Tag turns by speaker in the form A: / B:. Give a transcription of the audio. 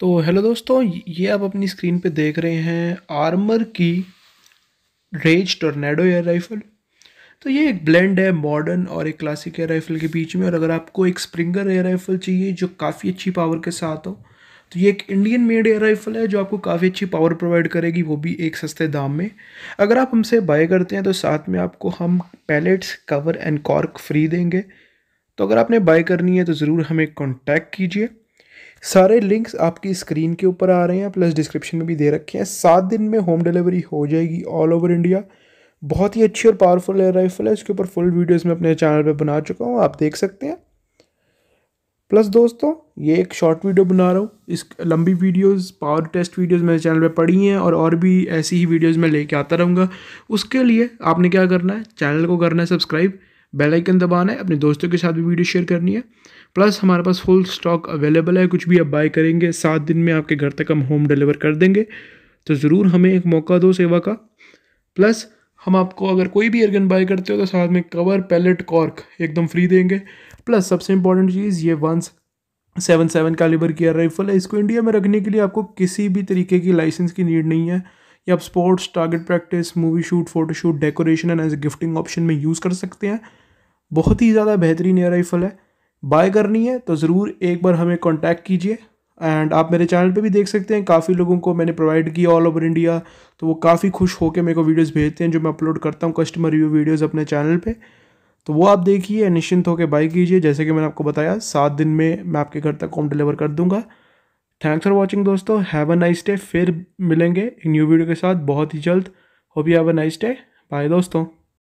A: तो हेलो दोस्तों ये आप अपनी स्क्रीन पे देख रहे हैं आर्मर की रेज टोर्नेडो एयर राइफ़ल तो ये एक ब्लेंड है मॉडर्न और एक क्लासिक एयर राइफ़ल के बीच में और अगर आपको एक स्प्रिंगर एयर राइफ़ल चाहिए जो काफ़ी अच्छी पावर के साथ हो तो ये एक इंडियन मेड एयर राइफ़ल है जो आपको काफ़ी अच्छी पावर प्रोवाइड करेगी वो भी एक सस्ते दाम में अगर आप हमसे बाय करते हैं तो साथ में आपको हम pellets cover and cork free देंगे तो अगर आपने बाय करनी है तो ज़रूर हमें कॉन्टैक्ट कीजिए सारे लिंक्स आपकी स्क्रीन के ऊपर आ रहे हैं प्लस डिस्क्रिप्शन में भी दे रखे हैं सात दिन में होम डिलीवरी हो जाएगी ऑल ओवर इंडिया बहुत ही अच्छी और पावरफुल एयर राइफल है इसके ऊपर फुल वीडियोस मैं अपने चैनल पे बना चुका हूँ आप देख सकते हैं प्लस दोस्तों ये एक शॉर्ट वीडियो बना रहा हूँ इस लंबी वीडियोस पावर टेस्ट वीडियोस मेरे चैनल पे पड़ी हैं और और भी ऐसी ही वीडियोस मैं लेके आता रहूँगा उसके लिए आपने क्या करना है चैनल को करना है सब्सक्राइब बेल आइकन दबाना है अपने दोस्तों के साथ भी वीडियो शेयर करनी है प्लस हमारे पास फुल स्टॉक अवेलेबल है कुछ भी आप बाय करेंगे सात दिन में आपके घर तक हम होम डिलीवर कर देंगे तो ज़रूर हमें एक मौका दो सेवा का प्लस हम आपको अगर कोई भी एयरगन बाय करते हो तो साथ में कवर पैलेट कॉर्क एकदम फ्री देंगे प्लस सबसे इंपॉर्टेंट चीज़ ये वंस सेवन सेवन कालीबर की राइफल है इसको इंडिया में रखने के लिए आपको किसी भी तरीके की लाइसेंस की नीड नहीं है या आप sports target practice movie shoot photoshoot decoration and as a gifting option में यूज़ कर सकते हैं बहुत ही ज़्यादा बेहतरीन एयर राइफल है बाय करनी है तो ज़रूर एक बार हमें कॉन्टैक्ट कीजिए एंड आप मेरे चैनल पे भी देख सकते हैं काफ़ी लोगों को मैंने प्रोवाइड किया ऑल ओवर इंडिया तो वो काफ़ी खुश होकर मेरे को वीडियोस भेजते हैं जो मैं अपलोड करता हूँ कस्टमर रिव्यू वीडियोस अपने चैनल पे तो वो आप देखिए निश्चिंत होकर बाई कीजिए जैसे कि मैंने आपको बताया सात दिन में मैं आपके घर तक होम डिलीवर कर दूँगा थैंक्स फॉर वॉचिंग दोस्तों हैव अ नाइस डे फिर मिलेंगे न्यू वीडियो के साथ बहुत ही जल्द hope you have a nice day bye दोस्तों